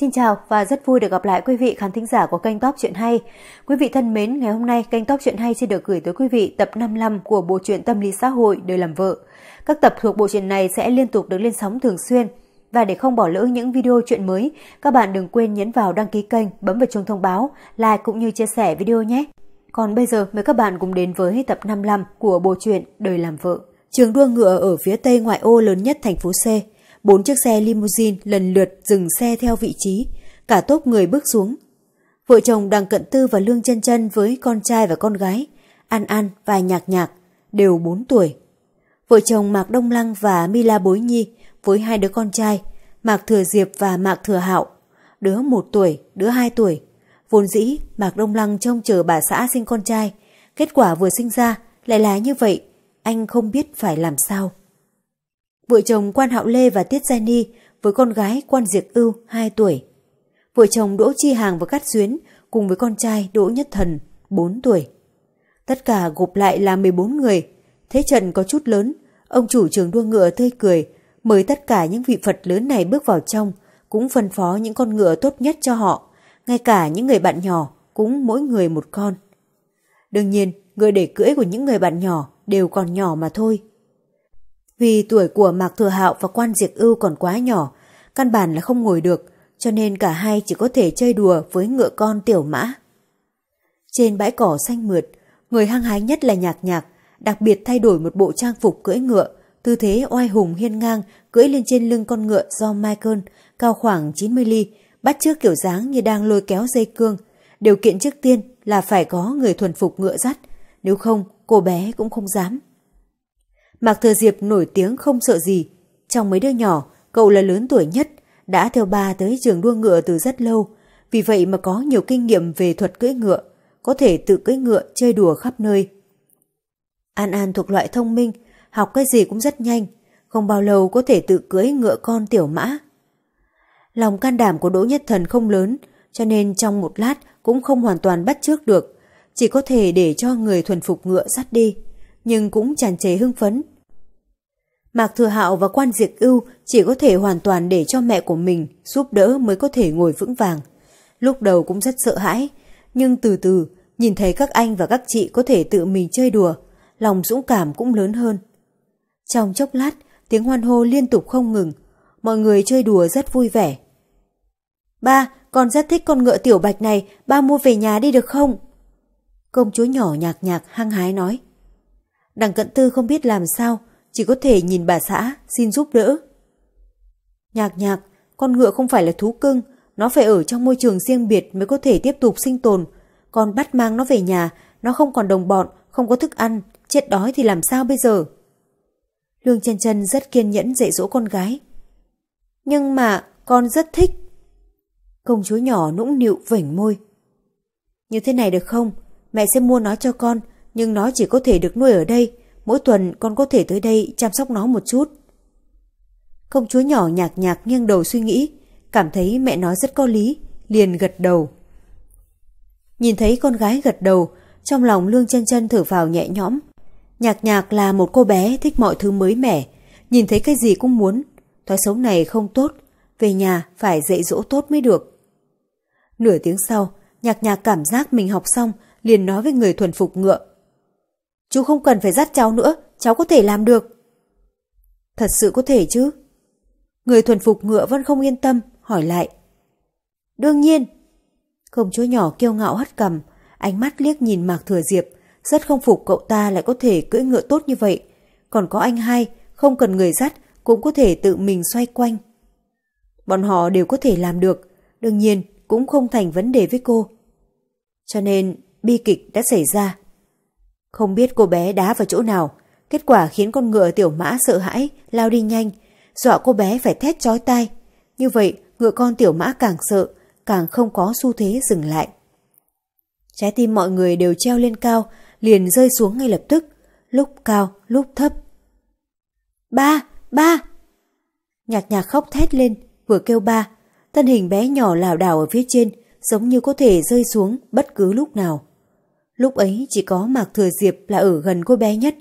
Xin chào và rất vui được gặp lại quý vị khán thính giả của kênh Top Chuyện Hay. Quý vị thân mến, ngày hôm nay kênh Top Chuyện Hay xin được gửi tới quý vị tập 55 của bộ truyện Tâm lý xã hội Đời làm vợ. Các tập thuộc bộ truyện này sẽ liên tục được lên sóng thường xuyên. Và để không bỏ lỡ những video chuyện mới, các bạn đừng quên nhấn vào đăng ký kênh, bấm vào chuông thông báo, like cũng như chia sẻ video nhé. Còn bây giờ mời các bạn cùng đến với tập 55 của bộ truyện Đời làm vợ. Trường đua ngựa ở phía tây ngoại ô lớn nhất thành phố C Bốn chiếc xe limousine lần lượt dừng xe theo vị trí, cả tốp người bước xuống. Vợ chồng đang Cận Tư và Lương Chân Chân với con trai và con gái, An An và Nhạc Nhạc, đều 4 tuổi. Vợ chồng Mạc Đông Lăng và Mila Bối Nhi với hai đứa con trai, Mạc Thừa Diệp và Mạc Thừa Hạo, đứa 1 tuổi, đứa 2 tuổi. Vốn dĩ Mạc Đông Lăng trông chờ bà xã sinh con trai, kết quả vừa sinh ra lại là như vậy, anh không biết phải làm sao vợ chồng Quan Hạo Lê và Tiết gia Ni với con gái Quan Diệc Ưu 2 tuổi. Vợ chồng Đỗ Chi Hàng và Cát Xuyến cùng với con trai Đỗ Nhất Thần 4 tuổi. Tất cả gộp lại là 14 người. Thế trận có chút lớn, ông chủ trường đua ngựa tươi cười, mời tất cả những vị Phật lớn này bước vào trong, cũng phân phó những con ngựa tốt nhất cho họ, ngay cả những người bạn nhỏ cũng mỗi người một con. Đương nhiên, người để cưỡi của những người bạn nhỏ đều còn nhỏ mà thôi. Vì tuổi của Mạc Thừa Hạo và Quan Diệt Ưu còn quá nhỏ, căn bản là không ngồi được, cho nên cả hai chỉ có thể chơi đùa với ngựa con tiểu mã. Trên bãi cỏ xanh mượt, người hăng hái nhất là nhạc nhạc, đặc biệt thay đổi một bộ trang phục cưỡi ngựa, tư thế oai hùng hiên ngang cưỡi lên trên lưng con ngựa do Michael, cao khoảng 90 ly, bắt trước kiểu dáng như đang lôi kéo dây cương. Điều kiện trước tiên là phải có người thuần phục ngựa dắt, nếu không cô bé cũng không dám. Mạc Thừa Diệp nổi tiếng không sợ gì. Trong mấy đứa nhỏ, cậu là lớn tuổi nhất, đã theo ba tới trường đua ngựa từ rất lâu. Vì vậy mà có nhiều kinh nghiệm về thuật cưỡi ngựa, có thể tự cưỡi ngựa chơi đùa khắp nơi. An An thuộc loại thông minh, học cái gì cũng rất nhanh, không bao lâu có thể tự cưỡi ngựa con tiểu mã. Lòng can đảm của Đỗ Nhất Thần không lớn, cho nên trong một lát cũng không hoàn toàn bắt trước được, chỉ có thể để cho người thuần phục ngựa dắt đi, nhưng cũng tràn trề hưng phấn Mạc Thừa Hạo và Quan Diệt Ưu chỉ có thể hoàn toàn để cho mẹ của mình giúp đỡ mới có thể ngồi vững vàng. Lúc đầu cũng rất sợ hãi, nhưng từ từ nhìn thấy các anh và các chị có thể tự mình chơi đùa, lòng dũng cảm cũng lớn hơn. Trong chốc lát, tiếng hoan hô liên tục không ngừng, mọi người chơi đùa rất vui vẻ. Ba, con rất thích con ngựa tiểu bạch này, ba mua về nhà đi được không? Công chúa nhỏ nhạc nhạc hăng hái nói. Đằng cận tư không biết làm sao, chỉ có thể nhìn bà xã xin giúp đỡ. Nhạc nhạc, con ngựa không phải là thú cưng, nó phải ở trong môi trường riêng biệt mới có thể tiếp tục sinh tồn. Còn bắt mang nó về nhà, nó không còn đồng bọn, không có thức ăn, chết đói thì làm sao bây giờ? Lương chân chân rất kiên nhẫn dạy dỗ con gái. Nhưng mà con rất thích. Công chúa nhỏ nũng nịu vểnh môi. Như thế này được không? Mẹ sẽ mua nó cho con, nhưng nó chỉ có thể được nuôi ở đây, mỗi tuần con có thể tới đây chăm sóc nó một chút. Công chúa nhỏ nhạc nhạc nghiêng đầu suy nghĩ, cảm thấy mẹ nói rất có lý, liền gật đầu. Nhìn thấy con gái gật đầu, trong lòng Lương chân chân thở vào nhẹ nhõm. Nhạc nhạc là một cô bé thích mọi thứ mới mẻ, nhìn thấy cái gì cũng muốn. Thói xấu này không tốt, về nhà phải dạy dỗ tốt mới được. Nửa tiếng sau, nhạc nhạc cảm giác mình học xong, liền nói với người thuần phục ngựa. Chú không cần phải dắt cháu nữa, cháu có thể làm được. Thật sự có thể chứ? Người thuần phục ngựa vẫn không yên tâm, hỏi lại. Đương nhiên. Công chúa nhỏ kiêu ngạo hất cầm, ánh mắt liếc nhìn Mạc Thừa Diệp, rất không phục cậu ta lại có thể cưỡi ngựa tốt như vậy. Còn có anh hai, không cần người dắt, cũng có thể tự mình xoay quanh. Bọn họ đều có thể làm được, đương nhiên cũng không thành vấn đề với cô. Cho nên, bi kịch đã xảy ra. Không biết cô bé đá vào chỗ nào, kết quả khiến con ngựa tiểu mã sợ hãi, lao đi nhanh, dọa cô bé phải thét chói tai. Như vậy, ngựa con tiểu mã càng sợ, càng không có xu thế dừng lại. Trái tim mọi người đều treo lên cao, liền rơi xuống ngay lập tức, lúc cao, lúc thấp. Ba, ba! Nhạc nhạc khóc thét lên, vừa kêu ba, thân hình bé nhỏ lảo đảo ở phía trên, giống như có thể rơi xuống bất cứ lúc nào. Lúc ấy chỉ có Mạc Thừa Diệp là ở gần cô bé nhất.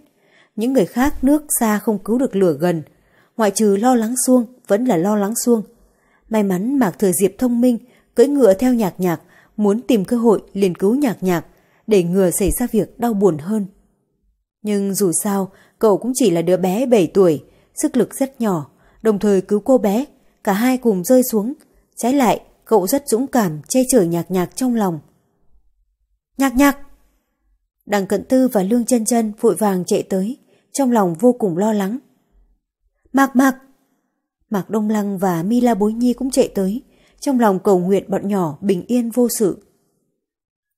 Những người khác nước xa không cứu được lửa gần. Ngoại trừ lo lắng xuông, vẫn là lo lắng xuông. May mắn Mạc Thừa Diệp thông minh, cưỡi ngựa theo nhạc nhạc, muốn tìm cơ hội liền cứu nhạc nhạc, để ngừa xảy ra việc đau buồn hơn. Nhưng dù sao, cậu cũng chỉ là đứa bé 7 tuổi, sức lực rất nhỏ, đồng thời cứu cô bé, cả hai cùng rơi xuống. Trái lại, cậu rất dũng cảm che chở nhạc nhạc trong lòng. Nhạc nhạc! Đằng Cận Tư và Lương chân chân vội vàng chạy tới, trong lòng vô cùng lo lắng. Mạc Mạc! Mạc Đông Lăng và Mila Bối Nhi cũng chạy tới, trong lòng cầu nguyện bọn nhỏ bình yên vô sự.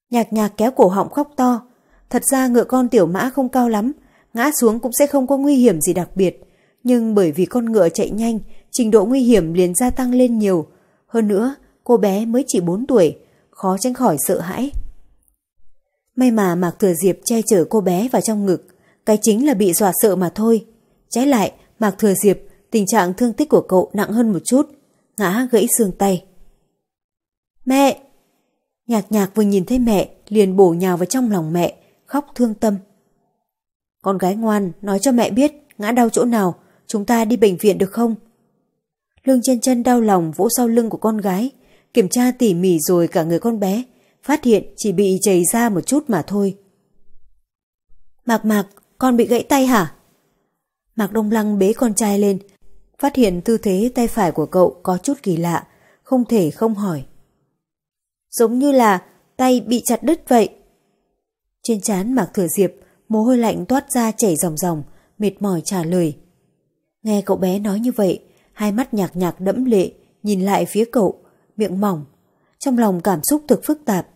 Nhạc nhạc kéo cổ họng khóc to, thật ra ngựa con tiểu mã không cao lắm, ngã xuống cũng sẽ không có nguy hiểm gì đặc biệt. Nhưng bởi vì con ngựa chạy nhanh, trình độ nguy hiểm liền gia tăng lên nhiều. Hơn nữa, cô bé mới chỉ 4 tuổi, khó tránh khỏi sợ hãi. May mà Mạc Thừa Diệp che chở cô bé vào trong ngực, cái chính là bị dọa sợ mà thôi. Trái lại, Mạc Thừa Diệp, tình trạng thương tích của cậu nặng hơn một chút, ngã gãy xương tay. Mẹ! Nhạc nhạc vừa nhìn thấy mẹ, liền bổ nhào vào trong lòng mẹ, khóc thương tâm. Con gái ngoan, nói cho mẹ biết, ngã đau chỗ nào, chúng ta đi bệnh viện được không? Lương chân chân đau lòng vỗ sau lưng của con gái, kiểm tra tỉ mỉ rồi cả người con bé, phát hiện chỉ bị chảy ra một chút mà thôi. Mạc mạc, con bị gãy tay hả? Mạc Đông Lăng bế con trai lên, phát hiện tư thế tay phải của cậu có chút kỳ lạ, không thể không hỏi. Giống như là tay bị chặt đứt vậy. Trên trán Mạc Thừa Diệp, mồ hôi lạnh toát ra chảy ròng ròng, mệt mỏi trả lời. Nghe cậu bé nói như vậy, hai mắt nhạc nhạc đẫm lệ, nhìn lại phía cậu, miệng mỏng. Trong lòng cảm xúc thực phức tạp,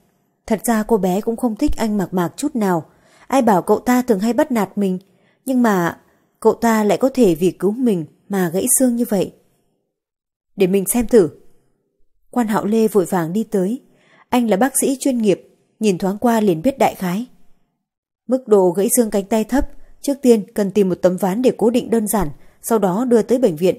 Thật ra cô bé cũng không thích anh Mạc Mạc chút nào. Ai bảo cậu ta thường hay bắt nạt mình. Nhưng mà cậu ta lại có thể vì cứu mình mà gãy xương như vậy. Để mình xem thử. Quan Hạo Lê vội vàng đi tới. Anh là bác sĩ chuyên nghiệp, nhìn thoáng qua liền biết đại khái. Mức độ gãy xương cánh tay thấp, trước tiên cần tìm một tấm ván để cố định đơn giản, sau đó đưa tới bệnh viện.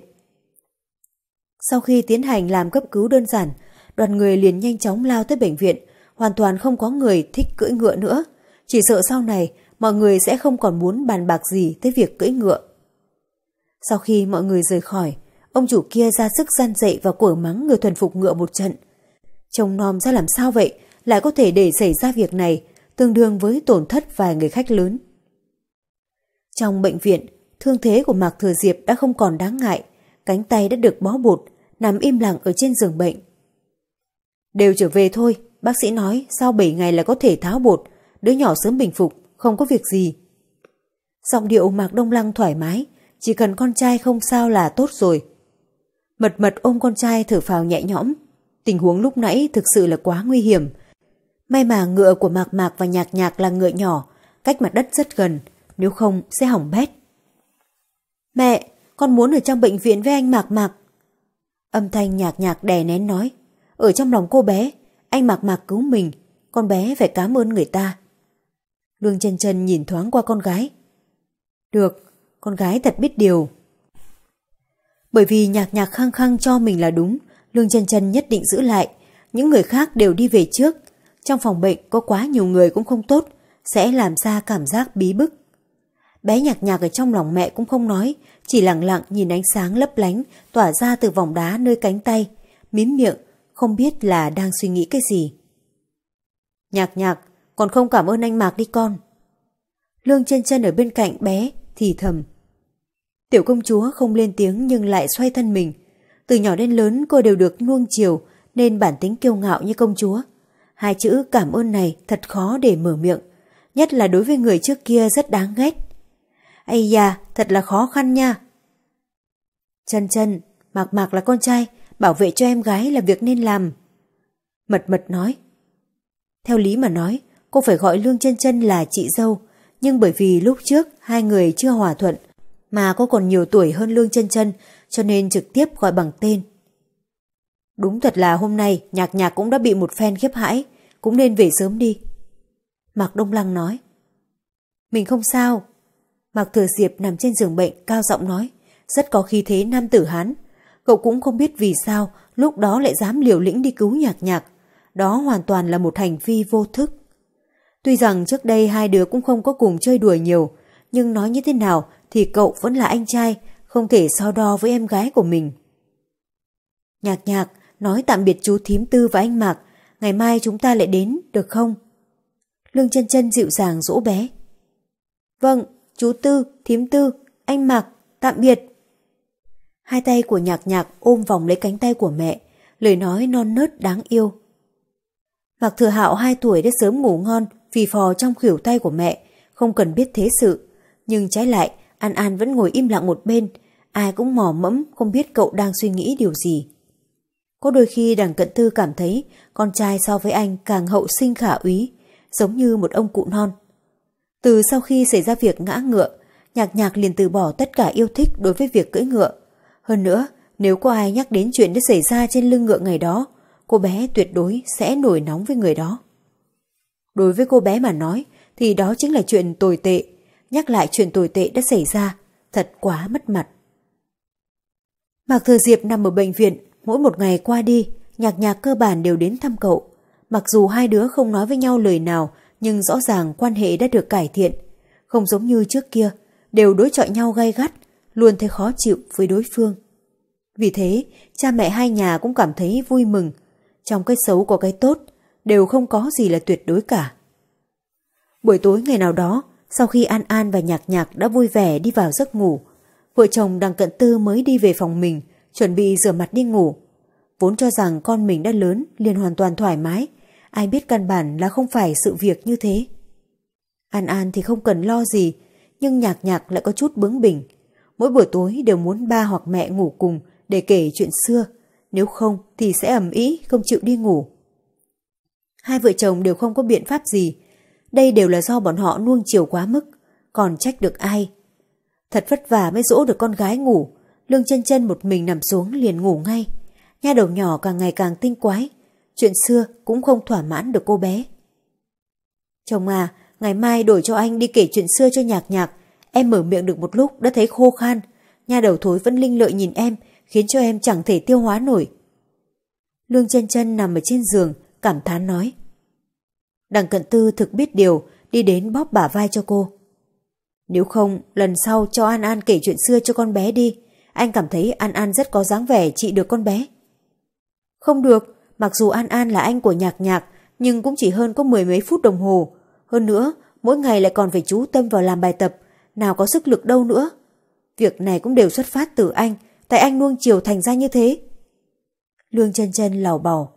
Sau khi tiến hành làm cấp cứu đơn giản, đoàn người liền nhanh chóng lao tới bệnh viện, hoàn toàn không có người thích cưỡi ngựa nữa. Chỉ sợ sau này mọi người sẽ không còn muốn bàn bạc gì tới việc cưỡi ngựa. Sau khi mọi người rời khỏi, ông chủ kia ra sức gian dậy và quở mắng người thuần phục ngựa một trận. Trông nom ra làm sao vậy, lại có thể để xảy ra việc này, tương đương với tổn thất vài người khách lớn. Trong bệnh viện, thương thế của Mạc Thừa Diệp đã không còn đáng ngại, cánh tay đã được bó bột, nằm im lặng ở trên giường bệnh. Đều trở về thôi, Bác sĩ nói sau 7 ngày là có thể tháo bột, đứa nhỏ sớm bình phục, không có việc gì. Giọng điệu Mạc Đông Lăng thoải mái, chỉ cần con trai không sao là tốt rồi. Mật mật ôm con trai thở phào nhẹ nhõm. Tình huống lúc nãy thực sự là quá nguy hiểm. May mà ngựa của Mạc Mạc và Nhạc Nhạc là ngựa nhỏ, cách mặt đất rất gần, nếu không sẽ hỏng bét. Mẹ, con muốn ở trong bệnh viện với anh Mạc Mạc. Âm thanh Nhạc Nhạc đè nén nói, ở trong lòng cô bé, anh Mạc Mạc cứu mình, con bé phải cảm ơn người ta. Lương chân chân nhìn thoáng qua con gái. Được, con gái thật biết điều. Bởi vì nhạc nhạc khăng khăng cho mình là đúng, Lương chân chân nhất định giữ lại. Những người khác đều đi về trước. Trong phòng bệnh có quá nhiều người cũng không tốt, sẽ làm ra cảm giác bí bức. Bé nhạc nhạc ở trong lòng mẹ cũng không nói, chỉ lặng lặng nhìn ánh sáng lấp lánh tỏa ra từ vòng đá nơi cánh tay, mím miệng không biết là đang suy nghĩ cái gì. Nhạc nhạc, còn không cảm ơn anh Mạc đi con. Lương chân chân ở bên cạnh bé, thì thầm. Tiểu công chúa không lên tiếng nhưng lại xoay thân mình. Từ nhỏ đến lớn cô đều được nuông chiều nên bản tính kiêu ngạo như công chúa. Hai chữ cảm ơn này thật khó để mở miệng, nhất là đối với người trước kia rất đáng ghét. Ây da, thật là khó khăn nha. Chân chân, Mạc Mạc là con trai, bảo vệ cho em gái là việc nên làm. Mật mật nói. Theo lý mà nói, cô phải gọi Lương chân chân là chị dâu, nhưng bởi vì lúc trước hai người chưa hòa thuận, mà cô còn nhiều tuổi hơn Lương chân chân, cho nên trực tiếp gọi bằng tên. Đúng thật là hôm nay nhạc nhạc cũng đã bị một fan khiếp hãi, cũng nên về sớm đi. Mạc Đông Lăng nói. Mình không sao. Mạc Thừa Diệp nằm trên giường bệnh cao giọng nói, rất có khí thế nam tử Hán, Cậu cũng không biết vì sao lúc đó lại dám liều lĩnh đi cứu nhạc nhạc. Đó hoàn toàn là một hành vi vô thức. Tuy rằng trước đây hai đứa cũng không có cùng chơi đùa nhiều, nhưng nói như thế nào thì cậu vẫn là anh trai, không thể so đo với em gái của mình. Nhạc nhạc, nói tạm biệt chú thím tư và anh Mạc, ngày mai chúng ta lại đến, được không? Lương chân chân dịu dàng dỗ bé. Vâng, chú tư, thím tư, anh Mạc, tạm biệt. Hai tay của nhạc nhạc ôm vòng lấy cánh tay của mẹ, lời nói non nớt đáng yêu. Mặc thừa hạo hai tuổi đã sớm ngủ ngon vì phò trong khỉu tay của mẹ, không cần biết thế sự. Nhưng trái lại, An An vẫn ngồi im lặng một bên, ai cũng mò mẫm không biết cậu đang suy nghĩ điều gì. Có đôi khi đằng cận tư cảm thấy con trai so với anh càng hậu sinh khả úy, giống như một ông cụ non. Từ sau khi xảy ra việc ngã ngựa, nhạc nhạc liền từ bỏ tất cả yêu thích đối với việc cưỡi ngựa, hơn nữa, nếu có ai nhắc đến chuyện đã xảy ra trên lưng ngựa ngày đó, cô bé tuyệt đối sẽ nổi nóng với người đó. Đối với cô bé mà nói, thì đó chính là chuyện tồi tệ. Nhắc lại chuyện tồi tệ đã xảy ra, thật quá mất mặt. Mạc Thừa Diệp nằm ở bệnh viện, mỗi một ngày qua đi, nhạc nhạc cơ bản đều đến thăm cậu. Mặc dù hai đứa không nói với nhau lời nào, nhưng rõ ràng quan hệ đã được cải thiện. Không giống như trước kia, đều đối chọi nhau gay gắt, luôn thấy khó chịu với đối phương. Vì thế, cha mẹ hai nhà cũng cảm thấy vui mừng, trong cái xấu có cái tốt, đều không có gì là tuyệt đối cả. Buổi tối ngày nào đó, sau khi An An và Nhạc Nhạc đã vui vẻ đi vào giấc ngủ, vợ chồng đằng cận tư mới đi về phòng mình, chuẩn bị rửa mặt đi ngủ. Vốn cho rằng con mình đã lớn liền hoàn toàn thoải mái, ai biết căn bản là không phải sự việc như thế. An An thì không cần lo gì, nhưng Nhạc Nhạc lại có chút bướng bỉnh, Mỗi buổi tối đều muốn ba hoặc mẹ ngủ cùng để kể chuyện xưa, nếu không thì sẽ ầm ĩ không chịu đi ngủ. Hai vợ chồng đều không có biện pháp gì, đây đều là do bọn họ nuông chiều quá mức, còn trách được ai. Thật vất vả mới dỗ được con gái ngủ, Lương chân chân một mình nằm xuống liền ngủ ngay. Nha đầu nhỏ càng ngày càng tinh quái, chuyện xưa cũng không thỏa mãn được cô bé. Chồng à, ngày mai đổi cho anh đi kể chuyện xưa cho nhạc nhạc, Em mở miệng được một lúc đã thấy khô khan. Nhà đầu thối vẫn linh lợi nhìn em, khiến cho em chẳng thể tiêu hóa nổi. Lương chân chân nằm ở trên giường, cảm thán nói. Đằng cận tư thực biết điều, đi đến bóp bả vai cho cô. Nếu không, lần sau cho An An kể chuyện xưa cho con bé đi. Anh cảm thấy An An rất có dáng vẻ trị được con bé. Không được, mặc dù An An là anh của nhạc nhạc, nhưng cũng chỉ hơn có mười mấy phút đồng hồ. Hơn nữa, mỗi ngày lại còn phải chú tâm vào làm bài tập, nào có sức lực đâu nữa. Việc này cũng đều xuất phát từ anh, tại anh nuông chiều thành ra như thế. Lương chân chân lào bầu.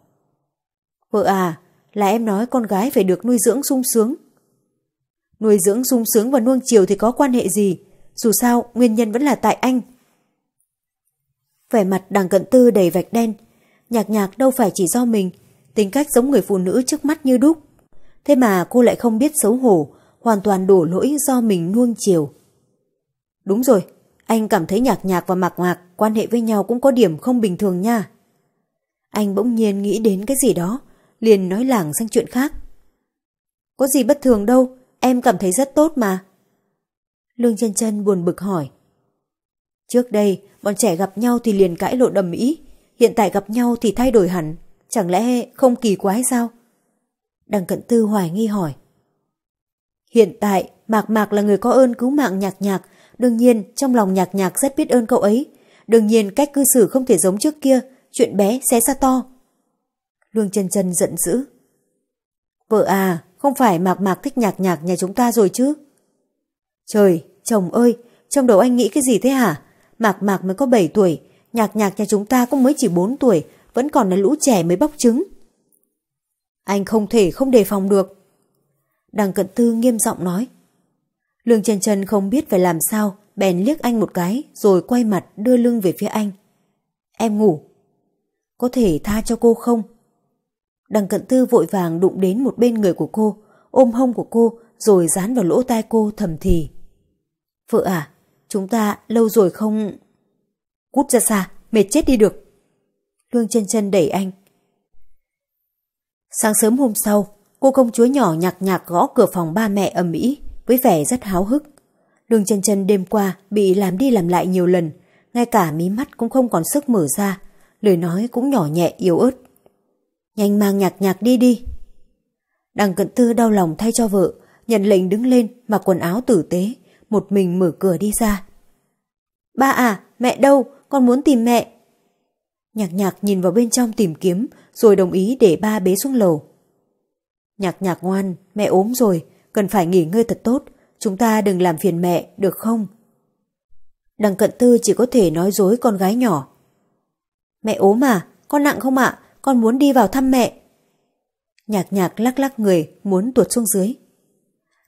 Vợ à, là em nói con gái phải được nuôi dưỡng sung sướng. Nuôi dưỡng sung sướng và nuông chiều thì có quan hệ gì, dù sao nguyên nhân vẫn là tại anh. Vẻ mặt đằng cận tư đầy vạch đen, nhạc nhạc đâu phải chỉ do mình, tính cách giống người phụ nữ trước mắt như đúc. Thế mà cô lại không biết xấu hổ, hoàn toàn đổ lỗi do mình nuông chiều. Đúng rồi, anh cảm thấy nhạc nhạc và mạc mạc quan hệ với nhau cũng có điểm không bình thường nha. Anh bỗng nhiên nghĩ đến cái gì đó, liền nói lảng sang chuyện khác. Có gì bất thường đâu, em cảm thấy rất tốt mà. Lương chân chân buồn bực hỏi. Trước đây, bọn trẻ gặp nhau thì liền cãi lộn đầm ý, hiện tại gặp nhau thì thay đổi hẳn, chẳng lẽ không kỳ quái sao? Đằng cận tư hoài nghi hỏi. Hiện tại, Mạc Mạc là người có ơn cứu mạng nhạc nhạc, đương nhiên trong lòng nhạc nhạc rất biết ơn cậu ấy. Đương nhiên cách cư xử không thể giống trước kia, chuyện bé xé ra to. Lương chân chân giận dữ. Vợ à, không phải Mạc Mạc thích nhạc nhạc nhà chúng ta rồi chứ? Trời, chồng ơi, trong đầu anh nghĩ cái gì thế hả? Mạc Mạc mới có 7 tuổi, nhạc nhạc nhà chúng ta cũng mới chỉ 4 tuổi, vẫn còn là lũ trẻ mới bóc trứng. Anh không thể không đề phòng được. Đằng cận tư nghiêm giọng nói. Lương chân chân không biết phải làm sao, bèn liếc anh một cái rồi quay mặt đưa lưng về phía anh. Em ngủ. Có thể tha cho cô không? Đằng cận tư vội vàng đụng đến một bên người của cô, ôm hông của cô rồi dán vào lỗ tai cô thầm thì. Vợ à, chúng ta lâu rồi không... Cút ra xa, mệt chết đi được. Lương chân chân đẩy anh. Sáng sớm hôm sau, Cô công chúa nhỏ nhạc nhạc gõ cửa phòng ba mẹ ầm ĩ với vẻ rất háo hức. Đường chân chân đêm qua bị làm đi làm lại nhiều lần, ngay cả mí mắt cũng không còn sức mở ra, lời nói cũng nhỏ nhẹ yếu ớt. Nhanh mang nhạc nhạc đi đi. Đằng cận tư đau lòng thay cho vợ, nhận lệnh đứng lên mà quần áo tử tế, một mình mở cửa đi ra. Ba à, mẹ đâu, con muốn tìm mẹ. Nhạc nhạc nhìn vào bên trong tìm kiếm rồi đồng ý để ba bế xuống lầu. Nhạc nhạc ngoan, mẹ ốm rồi, cần phải nghỉ ngơi thật tốt, chúng ta đừng làm phiền mẹ, được không? Đằng cận tư chỉ có thể nói dối con gái nhỏ. Mẹ ốm à, con nặng không ạ, con muốn đi vào thăm mẹ. Nhạc nhạc lắc lắc người, muốn tuột xuống dưới.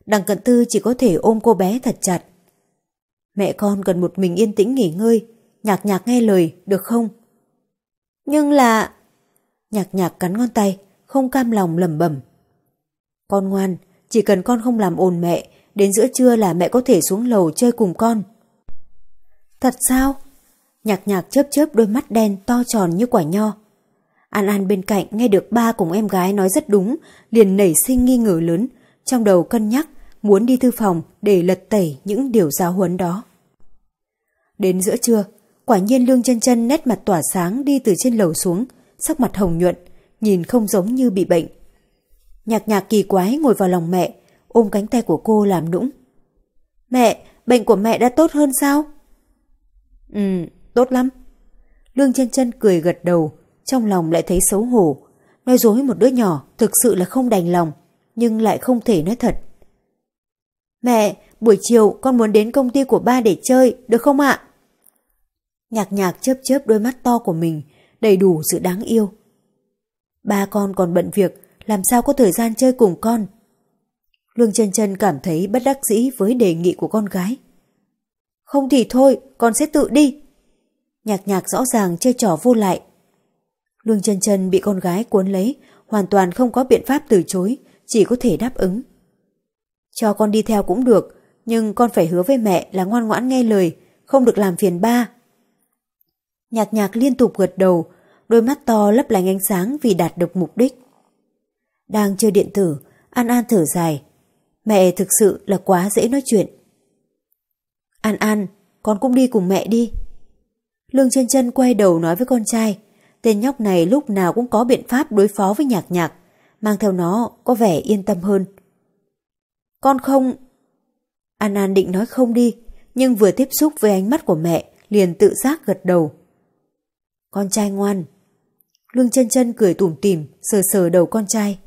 Đằng cận tư chỉ có thể ôm cô bé thật chặt. Mẹ con cần một mình yên tĩnh nghỉ ngơi, nhạc nhạc nghe lời, được không? Nhưng là... Nhạc nhạc cắn ngón tay, không cam lòng lẩm bẩm con ngoan, chỉ cần con không làm ồn mẹ, đến giữa trưa là mẹ có thể xuống lầu chơi cùng con. Thật sao? Nhạc nhạc chớp chớp đôi mắt đen to tròn như quả nho. An An bên cạnh nghe được ba cùng em gái nói rất đúng, liền nảy sinh nghi ngờ lớn, trong đầu cân nhắc, muốn đi thư phòng để lật tẩy những điều giáo huấn đó. Đến giữa trưa, quả nhiên Lương chân chân nét mặt tỏa sáng đi từ trên lầu xuống, sắc mặt hồng nhuận, nhìn không giống như bị bệnh, Nhạc nhạc kỳ quái ngồi vào lòng mẹ, ôm cánh tay của cô làm nũng. Mẹ, bệnh của mẹ đã tốt hơn sao? Ừ, tốt lắm. Lương chân chân cười gật đầu, trong lòng lại thấy xấu hổ. Nói dối một đứa nhỏ thực sự là không đành lòng, nhưng lại không thể nói thật. Mẹ, buổi chiều con muốn đến công ty của ba để chơi, được không ạ? Nhạc nhạc chớp chớp đôi mắt to của mình, đầy đủ sự đáng yêu. Ba con còn bận việc, làm sao có thời gian chơi cùng con. Lương chân chân cảm thấy bất đắc dĩ với đề nghị của con gái. Không thì thôi, con sẽ tự đi. Nhạc nhạc rõ ràng chơi trò vô lại. Lương chân chân bị con gái cuốn lấy, hoàn toàn không có biện pháp từ chối, chỉ có thể đáp ứng. Cho con đi theo cũng được, nhưng con phải hứa với mẹ là ngoan ngoãn nghe lời, không được làm phiền ba. Nhạc nhạc liên tục gật đầu, đôi mắt to lấp lánh ánh sáng vì đạt được mục đích đang chơi điện tử, An An thở dài. Mẹ thực sự là quá dễ nói chuyện. An An, con cũng đi cùng mẹ đi. Lương chân chân quay đầu nói với con trai, tên nhóc này lúc nào cũng có biện pháp đối phó với nhạc nhạc, mang theo nó có vẻ yên tâm hơn. Con không... An An định nói không đi, nhưng vừa tiếp xúc với ánh mắt của mẹ liền tự giác gật đầu. Con trai ngoan. Lương chân chân cười tủm tỉm, sờ sờ đầu con trai.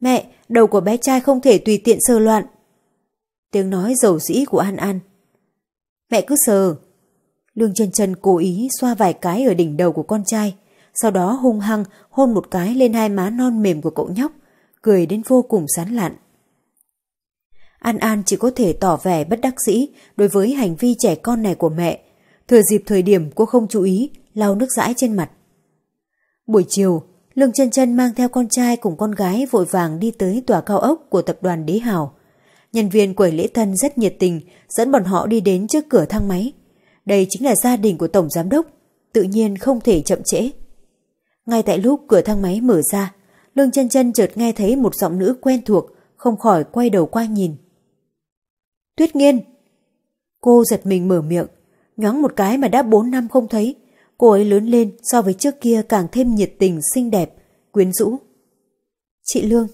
Mẹ, đầu của bé trai không thể tùy tiện sờ loạn. Tiếng nói dầu dĩ của An An. Mẹ cứ sờ. Lương chân chân cố ý xoa vài cái ở đỉnh đầu của con trai, sau đó hung hăng hôn một cái lên hai má non mềm của cậu nhóc, cười đến vô cùng sán lạn. An An chỉ có thể tỏ vẻ bất đắc dĩ đối với hành vi trẻ con này của mẹ. Thừa dịp thời điểm cô không chú ý, lau nước dãi trên mặt. Buổi chiều, Lương chân chân mang theo con trai cùng con gái vội vàng đi tới tòa cao ốc của tập đoàn Đế Hào. Nhân viên quầy lễ tân rất nhiệt tình, dẫn bọn họ đi đến trước cửa thang máy. Đây chính là gia đình của Tổng Giám Đốc, tự nhiên không thể chậm trễ. Ngay tại lúc cửa thang máy mở ra, Lương chân chân chợt nghe thấy một giọng nữ quen thuộc, không khỏi quay đầu qua nhìn. Tuyết Nghiên! Cô giật mình mở miệng, nhoáng một cái mà đã 4 năm không thấy, Cô ấy lớn lên so với trước kia càng thêm nhiệt tình, xinh đẹp, quyến rũ. Chị Lương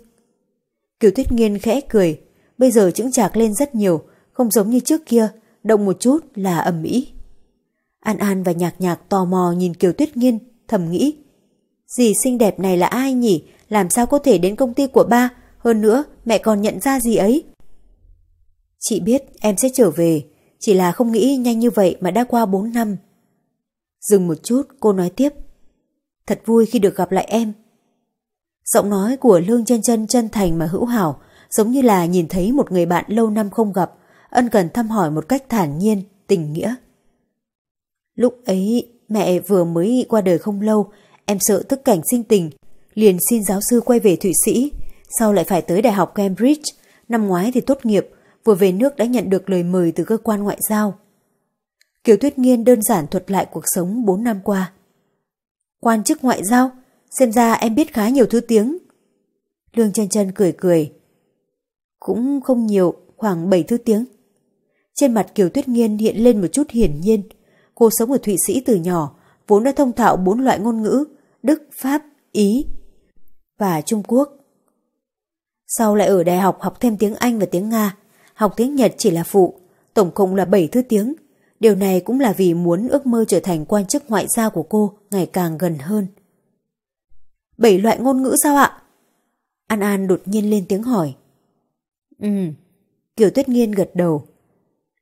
Kiều Tuyết Nghiên khẽ cười, bây giờ chững chạc lên rất nhiều, không giống như trước kia, động một chút là ầm ĩ. An An và Nhạc Nhạc tò mò nhìn Kiều Tuyết Nghiên, thầm nghĩ. Dì xinh đẹp này là ai nhỉ? Làm sao có thể đến công ty của ba? Hơn nữa, mẹ còn nhận ra gì ấy? Chị biết em sẽ trở về, chỉ là không nghĩ nhanh như vậy mà đã qua bốn năm. Dừng một chút cô nói tiếp Thật vui khi được gặp lại em Giọng nói của Lương chân chân chân thành mà hữu hảo Giống như là nhìn thấy một người bạn lâu năm không gặp Ân cần thăm hỏi một cách thản nhiên, tình nghĩa Lúc ấy mẹ vừa mới qua đời không lâu Em sợ tức cảnh sinh tình Liền xin giáo sư quay về Thụy Sĩ Sau lại phải tới Đại học Cambridge Năm ngoái thì tốt nghiệp Vừa về nước đã nhận được lời mời từ cơ quan ngoại giao Kiều Tuyết Nghiên đơn giản thuật lại cuộc sống 4 năm qua. Quan chức ngoại giao, xem ra em biết khá nhiều thứ tiếng. Lương chân chân cười cười. Cũng không nhiều, khoảng 7 thứ tiếng. Trên mặt Kiều Tuyết Nghiên hiện lên một chút hiển nhiên. Cô sống ở Thụy Sĩ từ nhỏ, vốn đã thông thạo bốn loại ngôn ngữ, Đức, Pháp, Ý và Trung Quốc. Sau lại ở đại học học thêm tiếng Anh và tiếng Nga, học tiếng Nhật chỉ là phụ, tổng cộng là 7 thứ tiếng, Điều này cũng là vì muốn ước mơ trở thành quan chức ngoại giao của cô ngày càng gần hơn. Bảy loại ngôn ngữ sao ạ? An An đột nhiên lên tiếng hỏi. Ừ, Kiều Tuyết Nghiên gật đầu.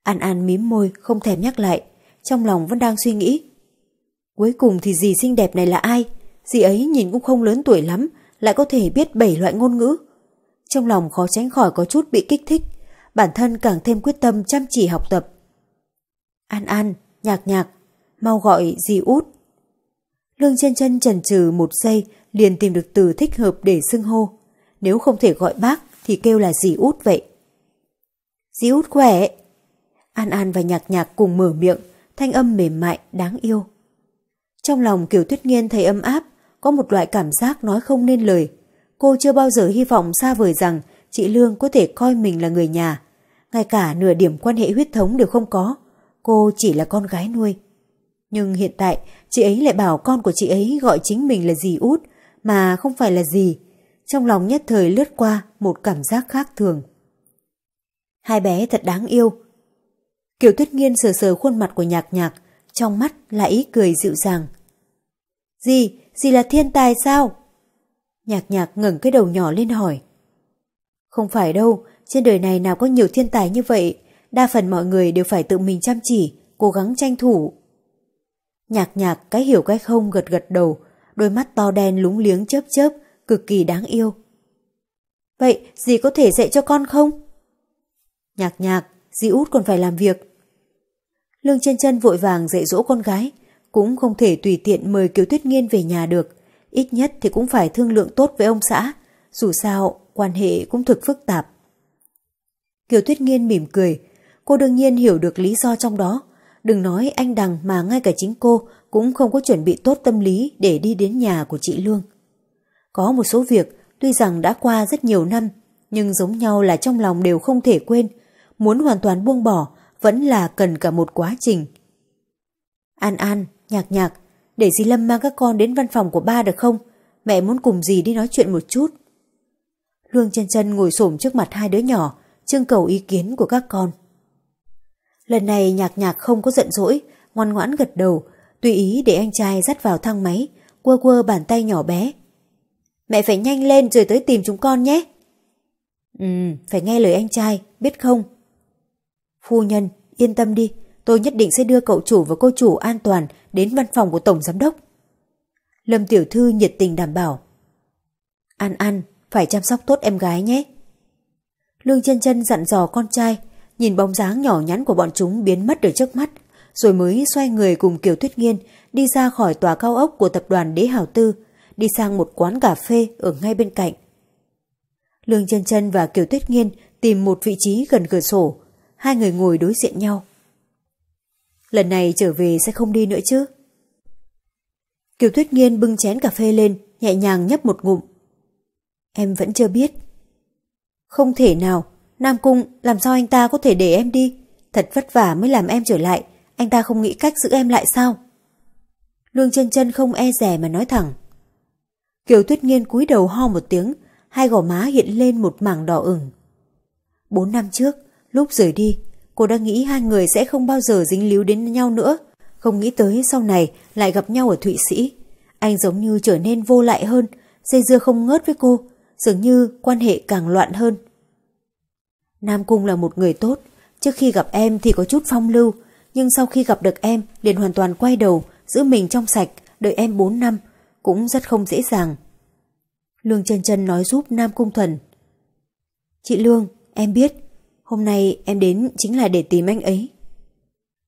An An mím môi không thèm nhắc lại, trong lòng vẫn đang suy nghĩ. Cuối cùng thì dì xinh đẹp này là ai? Dì ấy nhìn cũng không lớn tuổi lắm, lại có thể biết bảy loại ngôn ngữ. Trong lòng khó tránh khỏi có chút bị kích thích, bản thân càng thêm quyết tâm chăm chỉ học tập, An An, nhạc nhạc, mau gọi dì út. Lương chân chân chần chừ một giây liền tìm được từ thích hợp để xưng hô. Nếu không thể gọi bác thì kêu là dì út vậy. Dì út khỏe. An An và nhạc nhạc cùng mở miệng, thanh âm mềm mại, đáng yêu. Trong lòng Kiều Tuyết Nghiên thấy ấm áp, có một loại cảm giác nói không nên lời. Cô chưa bao giờ hy vọng xa vời rằng chị Lương có thể coi mình là người nhà. Ngay cả nửa điểm quan hệ huyết thống đều không có cô chỉ là con gái nuôi. Nhưng hiện tại, chị ấy lại bảo con của chị ấy gọi chính mình là dì út, mà không phải là dì. Trong lòng nhất thời lướt qua một cảm giác khác thường. Hai bé thật đáng yêu. Kiều Tuyết Nghiên sờ sờ khuôn mặt của nhạc nhạc, trong mắt là ý cười dịu dàng. Dì, dì là thiên tài sao? Nhạc nhạc ngẩng cái đầu nhỏ lên hỏi. Không phải đâu, trên đời này nào có nhiều thiên tài như vậy, đa phần mọi người đều phải tự mình chăm chỉ, cố gắng tranh thủ. Nhạc nhạc cái hiểu cái không gật gật đầu, đôi mắt to đen lúng liếng chớp chớp, cực kỳ đáng yêu. Vậy dì có thể dạy cho con không? Nhạc nhạc, dì út còn phải làm việc. Lương chân chân vội vàng dạy dỗ con gái, cũng không thể tùy tiện mời Kiều Tuyết Nghiên về nhà được, ít nhất thì cũng phải thương lượng tốt với ông xã, dù sao quan hệ cũng thực phức tạp. Kiều Tuyết Nghiên mỉm cười, cô đương nhiên hiểu được lý do trong đó. Đừng nói anh Đằng mà ngay cả chính cô cũng không có chuẩn bị tốt tâm lý để đi đến nhà của chị Lương. Có một số việc tuy rằng đã qua rất nhiều năm nhưng giống nhau là trong lòng đều không thể quên. Muốn hoàn toàn buông bỏ vẫn là cần cả một quá trình. An An, nhạc nhạc, để dì Lâm mang các con đến văn phòng của ba được không? Mẹ muốn cùng dì đi nói chuyện một chút. Lương chân chân ngồi xổm trước mặt hai đứa nhỏ, trưng cầu ý kiến của các con. Lần này nhạc nhạc không có giận dỗi, ngoan ngoãn gật đầu, tùy ý để anh trai dắt vào thang máy, quơ quơ bàn tay nhỏ bé. Mẹ phải nhanh lên rồi tới tìm chúng con nhé. Ừ, phải nghe lời anh trai, biết không? Phu nhân, yên tâm đi, tôi nhất định sẽ đưa cậu chủ và cô chủ an toàn đến văn phòng của Tổng Giám Đốc. Lâm Tiểu Thư nhiệt tình đảm bảo. An An, phải chăm sóc tốt em gái nhé. Lương chân chân dặn dò con trai, nhìn bóng dáng nhỏ nhắn của bọn chúng biến mất ở trước mắt, rồi mới xoay người cùng Kiều Tuyết Nghiên đi ra khỏi tòa cao ốc của tập đoàn Đế Hào Tư, đi sang một quán cà phê ở ngay bên cạnh. Lương Chân Chân và Kiều Tuyết Nghiên tìm một vị trí gần cửa sổ, hai người ngồi đối diện nhau. Lần này trở về sẽ không đi nữa chứ? Kiều Tuyết Nghiên bưng chén cà phê lên, nhẹ nhàng nhấp một ngụm. Em vẫn chưa biết. Không thể nào, Nam Cung, làm sao anh ta có thể để em đi? Thật vất vả mới làm em trở lại, anh ta không nghĩ cách giữ em lại sao? Lương chân chân không e rè mà nói thẳng. Kiều Tuyết Nghiên cúi đầu ho một tiếng, hai gò má hiện lên một mảng đỏ ửng. Bốn năm trước, lúc rời đi, cô đã nghĩ hai người sẽ không bao giờ dính líu đến nhau nữa. Không nghĩ tới sau này lại gặp nhau ở Thụy Sĩ. Anh giống như trở nên vô lại hơn, dây dưa không ngớt với cô, dường như quan hệ càng loạn hơn. Nam Cung là một người tốt, trước khi gặp em thì có chút phong lưu, nhưng sau khi gặp được em liền hoàn toàn quay đầu, giữ mình trong sạch, đợi em 4 năm, cũng rất không dễ dàng. Lương chân chân nói giúp Nam Cung Thuần. Chị Lương, em biết, hôm nay em đến chính là để tìm anh ấy.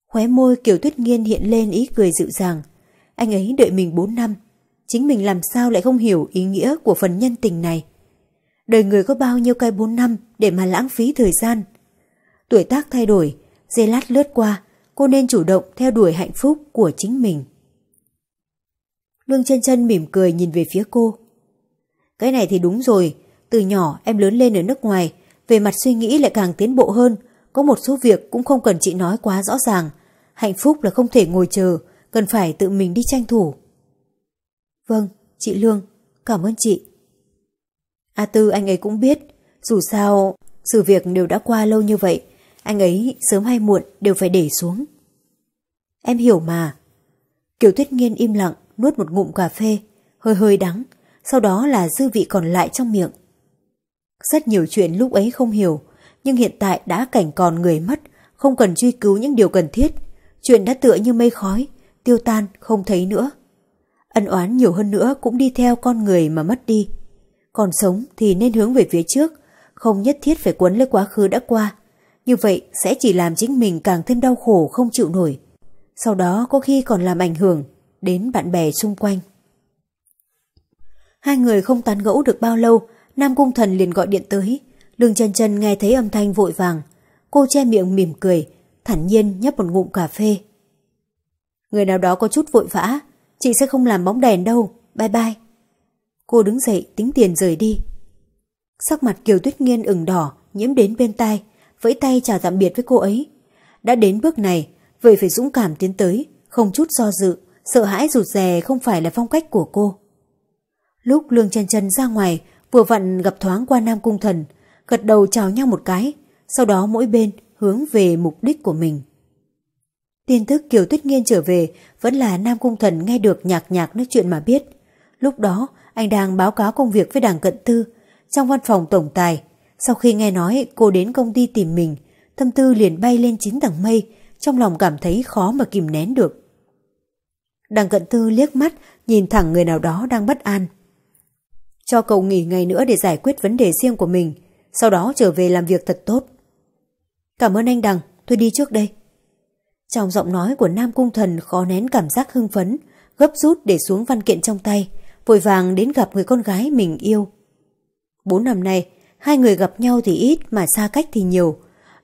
Khóe môi kiểu Tuyết Nghiên hiện lên ý cười dịu dàng. Anh ấy đợi mình 4 năm, chính mình làm sao lại không hiểu ý nghĩa của phần nhân tình này. Đời người có bao nhiêu cái 4 năm để mà lãng phí thời gian. Tuổi tác thay đổi, dây lát lướt qua, cô nên chủ động theo đuổi hạnh phúc của chính mình. Lương chân chân mỉm cười nhìn về phía cô. Cái này thì đúng rồi, từ nhỏ em lớn lên ở nước ngoài, về mặt suy nghĩ lại càng tiến bộ hơn, có một số việc cũng không cần chị nói quá rõ ràng. Hạnh phúc là không thể ngồi chờ, cần phải tự mình đi tranh thủ. Vâng, chị Lương, cảm ơn chị. A Tư anh ấy cũng biết, dù sao, sự việc đều đã qua lâu như vậy, anh ấy sớm hay muộn đều phải để xuống. Em hiểu mà. Kiều Tuyết Nghiên im lặng, nuốt một ngụm cà phê, hơi hơi đắng, sau đó là dư vị còn lại trong miệng. Rất nhiều chuyện lúc ấy không hiểu, nhưng hiện tại đã cảnh còn người mất, không cần truy cứu những điều cần thiết. Chuyện đã tựa như mây khói, tiêu tan, không thấy nữa. Ân oán nhiều hơn nữa cũng đi theo con người mà mất đi. Còn sống thì nên hướng về phía trước, không nhất thiết phải quấn lấy quá khứ đã qua. Như vậy sẽ chỉ làm chính mình càng thêm đau khổ không chịu nổi. Sau đó có khi còn làm ảnh hưởng đến bạn bè xung quanh. Hai người không tán gẫu được bao lâu, Nam Cung Thần liền gọi điện tới. Lương trần trần nghe thấy âm thanh vội vàng. Cô che miệng mỉm cười, thản nhiên nhấp một ngụm cà phê. Người nào đó có chút vội vã, chị sẽ không làm bóng đèn đâu, bye bye. Cô đứng dậy tính tiền rời đi. Sắc mặt Kiều Tuyết Nghiên ửng đỏ, nhiễm đến bên tai, vẫy tay chào tạm biệt với cô ấy. Đã đến bước này, vậy phải dũng cảm tiến tới, không chút do dự, sợ hãi rụt rè không phải là phong cách của cô. Lúc Lương trần trần ra ngoài, vừa vặn gặp thoáng qua Nam Cung Thần, gật đầu chào nhau một cái, sau đó mỗi bên hướng về mục đích của mình. Tin tức Kiều Tuyết Nghiên trở về vẫn là Nam Cung Thần nghe được nhạc nhạc nói chuyện mà biết. Lúc đó, anh đang báo cáo công việc với đảng cận tư trong văn phòng tổng tài. Sau khi nghe nói cô đến công ty tìm mình, thâm tư liền bay lên chín tầng mây, trong lòng cảm thấy khó mà kìm nén được. đảng cận tư liếc mắt, nhìn thẳng người nào đó đang bất an. Cho cậu nghỉ ngày nữa để giải quyết vấn đề riêng của mình, sau đó trở về làm việc thật tốt. Cảm ơn anh Đằng, tôi đi trước đây. Trong giọng nói của Nam Cung Thần khó nén cảm giác hưng phấn, gấp rút để xuống văn kiện trong tay, vội vàng đến gặp người con gái mình yêu. Bốn năm nay, hai người gặp nhau thì ít mà xa cách thì nhiều.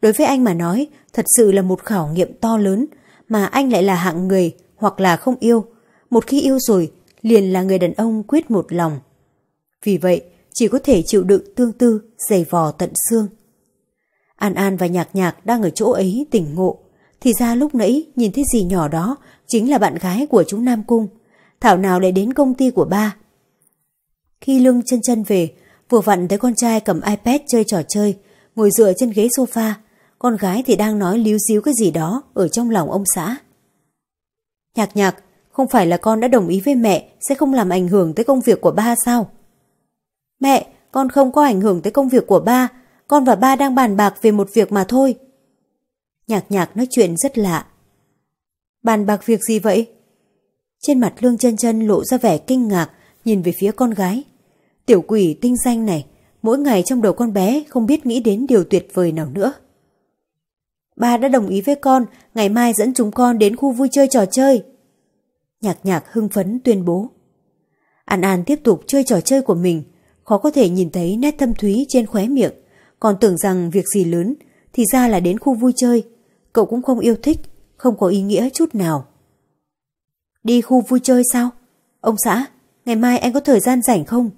Đối với anh mà nói, thật sự là một khảo nghiệm to lớn, mà anh lại là hạng người hoặc là không yêu. Một khi yêu rồi, liền là người đàn ông quyết một lòng. Vì vậy, chỉ có thể chịu đựng tương tư, dày vò tận xương. An An và Nhạc Nhạc đang ở chỗ ấy tỉnh ngộ. Thì ra lúc nãy nhìn thấy gì nhỏ đó chính là bạn gái của chúng Nam Cung. Thảo nào lại đến công ty của ba. Khi lưng chân chân về, vừa vặn thấy con trai cầm iPad chơi trò chơi, ngồi dựa trên ghế sofa, con gái thì đang nói líu díu cái gì đó ở trong lòng ông xã. Nhạc nhạc, không phải là con đã đồng ý với mẹ sẽ không làm ảnh hưởng tới công việc của ba sao? Mẹ, con không có ảnh hưởng tới công việc của ba, con và ba đang bàn bạc về một việc mà thôi. Nhạc nhạc nói chuyện rất lạ. Bàn bạc việc gì vậy? Trên mặt Lương chân chân lộ ra vẻ kinh ngạc nhìn về phía con gái. Tiểu quỷ tinh danh này, mỗi ngày trong đầu con bé không biết nghĩ đến điều tuyệt vời nào nữa. Ba đã đồng ý với con, ngày mai dẫn chúng con đến khu vui chơi trò chơi. Nhạc nhạc hưng phấn tuyên bố. An An tiếp tục chơi trò chơi của mình, khó có thể nhìn thấy nét thâm thúy trên khóe miệng, còn tưởng rằng việc gì lớn, thì ra là đến khu vui chơi. Cậu cũng không yêu thích, không có ý nghĩa chút nào. Đi khu vui chơi sao? Ông xã, ngày mai anh có thời gian rảnh không?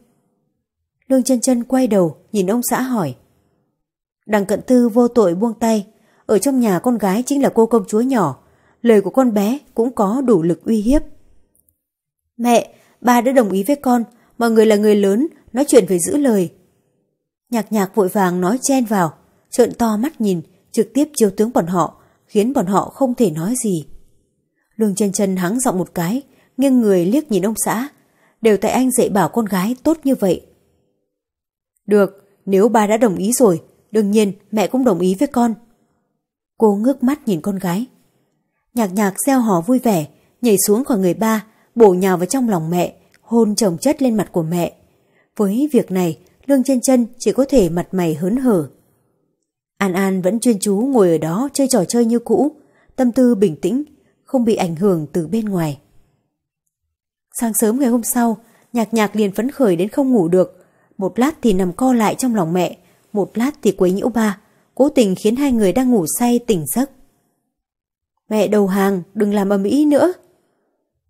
Lương chân chân quay đầu nhìn ông xã hỏi. Đằng cận tư vô tội buông tay. Ở trong nhà con gái chính là cô công chúa nhỏ. Lời của con bé cũng có đủ lực uy hiếp. Mẹ, ba đã đồng ý với con. Mọi người là người lớn, nói chuyện phải giữ lời. Nhạc nhạc vội vàng nói chen vào, trợn to mắt nhìn, trực tiếp chiếu tướng bọn họ, khiến bọn họ không thể nói gì. Lương chân chân hắng giọng một cái, nghiêng người liếc nhìn ông xã. Đều tại anh dạy bảo con gái tốt như vậy. Được, nếu ba đã đồng ý rồi, đương nhiên mẹ cũng đồng ý với con. Cô ngước mắt nhìn con gái. Nhạc nhạc gieo hò vui vẻ, nhảy xuống khỏi người ba, bổ nhào vào trong lòng mẹ, hôn chồng chất lên mặt của mẹ. Với việc này, Lương chân chân chỉ có thể mặt mày hớn hở. An An vẫn chuyên chú ngồi ở đó chơi trò chơi như cũ, tâm tư bình tĩnh, không bị ảnh hưởng từ bên ngoài. Sáng sớm ngày hôm sau, nhạc nhạc liền phấn khởi đến không ngủ được. Một lát thì nằm co lại trong lòng mẹ, một lát thì quấy nhiễu ba, cố tình khiến hai người đang ngủ say tỉnh giấc. Mẹ đầu hàng, đừng làm ầm ĩ nữa.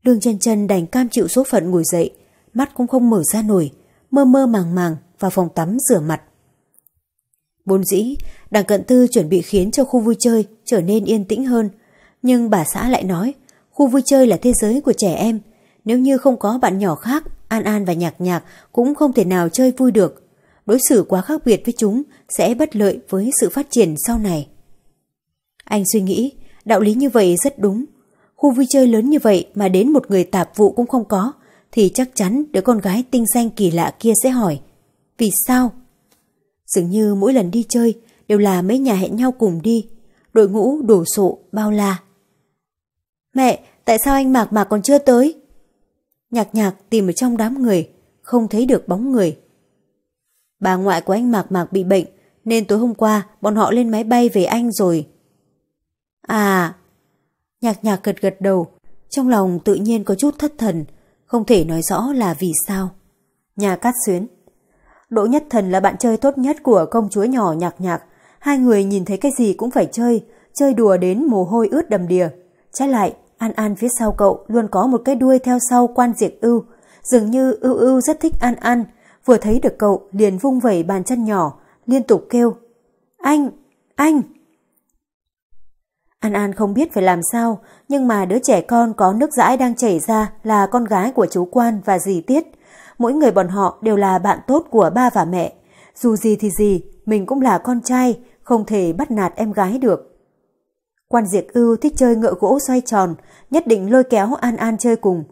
Lương chân chân đành cam chịu số phận ngồi dậy, mắt cũng không mở ra nổi, mơ mơ màng màng vào phòng tắm rửa mặt. Bốn dĩ, đằng cận tư chuẩn bị khiến cho khu vui chơi trở nên yên tĩnh hơn, nhưng bà xã lại nói, khu vui chơi là thế giới của trẻ em. Nếu như không có bạn nhỏ khác, An An và Nhạc Nhạc cũng không thể nào chơi vui được. Đối xử quá khác biệt với chúng sẽ bất lợi với sự phát triển sau này. Anh suy nghĩ, đạo lý như vậy rất đúng. Khu vui chơi lớn như vậy mà đến một người tạp vụ cũng không có, thì chắc chắn đứa con gái tinh danh kỳ lạ kia sẽ hỏi. Vì sao? Dường như mỗi lần đi chơi đều là mấy nhà hẹn nhau cùng đi, đội ngũ đổ sộ bao la Mẹ, tại sao anh Mạc Mạc còn chưa tới? Nhạc nhạc tìm ở trong đám người, không thấy được bóng người. Bà ngoại của anh Mạc Mạc bị bệnh, nên tối hôm qua bọn họ lên máy bay về Anh rồi. À, nhạc nhạc gật gật đầu, trong lòng tự nhiên có chút thất thần, không thể nói rõ là vì sao. Nhà Cát Xuyến Đỗ Nhất Thần là bạn chơi tốt nhất của công chúa nhỏ nhạc nhạc, hai người nhìn thấy cái gì cũng phải chơi, chơi đùa đến mồ hôi ướt đầm đìa. Trái lại, An An phía sau cậu luôn có một cái đuôi theo sau quan diệt ưu. Dường như ưu ưu rất thích An An, vừa thấy được cậu liền vung vẩy bàn chân nhỏ, liên tục kêu. Anh! Anh! An An không biết phải làm sao, nhưng mà đứa trẻ con có nước dãi đang chảy ra là con gái của chú Quan và dì Tiết. Mỗi người bọn họ đều là bạn tốt của ba và mẹ. Dù gì thì gì, mình cũng là con trai, không thể bắt nạt em gái được. Quan Diệt Ưu thích chơi ngựa gỗ xoay tròn, nhất định lôi kéo An An chơi cùng.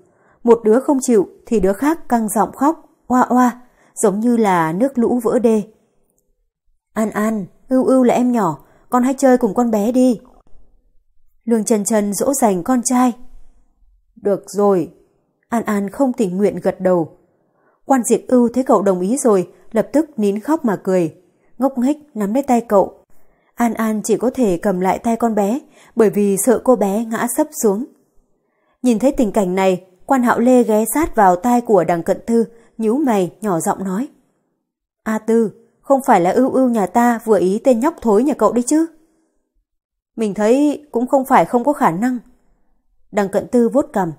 Một đứa không chịu thì đứa khác căng giọng khóc, oa oa, giống như là nước lũ vỡ đê. An An, Ưu Ưu là em nhỏ, con hãy chơi cùng con bé đi. Lương Trần Trần dỗ dành con trai. Được rồi. An An không tình nguyện gật đầu. Quan Diệt Ưu thấy cậu đồng ý rồi, lập tức nín khóc mà cười. Ngốc nghếch nắm lấy tay cậu, An An chỉ có thể cầm lại tay con bé bởi vì sợ cô bé ngã sấp xuống. Nhìn thấy tình cảnh này, quan hạo lê ghé sát vào tai của đằng cận thư, nhíu mày, nhỏ giọng nói. A Tư, không phải là ưu ưu nhà ta vừa ý tên nhóc thối nhà cậu đấy chứ? Mình thấy cũng không phải không có khả năng. Đằng cận tư vốt cầm.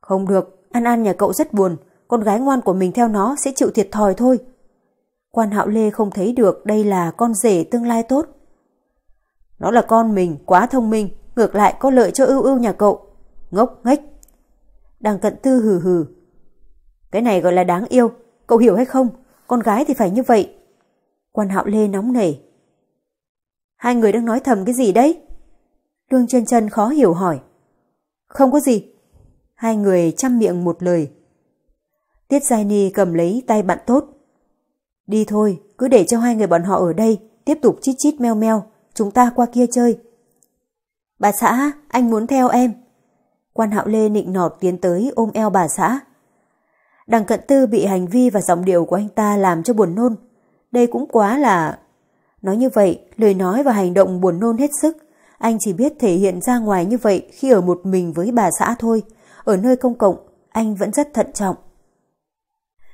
Không được, An An nhà cậu rất buồn, con gái ngoan của mình theo nó sẽ chịu thiệt thòi thôi. Quan hạo lê không thấy được đây là con rể tương lai tốt. Nó là con mình, quá thông minh, ngược lại có lợi cho ưu ưu nhà cậu. Ngốc nghếch. Đằng cận tư hừ hừ. Cái này gọi là đáng yêu, cậu hiểu hay không? Con gái thì phải như vậy. Quan hạo lê nóng nảy. Hai người đang nói thầm cái gì đấy? Lương chân chân khó hiểu hỏi. Không có gì. Hai người chăm miệng một lời. Tiết Giai Ni cầm lấy tay bạn tốt. Đi thôi, cứ để cho hai người bọn họ ở đây, tiếp tục chít chít meo meo, chúng ta qua kia chơi. Bà xã, anh muốn theo em. Quan hạo lê nịnh nọt tiến tới ôm eo bà xã. Đằng cận tư bị hành vi và giọng điệu của anh ta làm cho buồn nôn. Đây cũng quá là... Nói như vậy, lời nói và hành động buồn nôn hết sức. Anh chỉ biết thể hiện ra ngoài như vậy khi ở một mình với bà xã thôi. Ở nơi công cộng, anh vẫn rất thận trọng.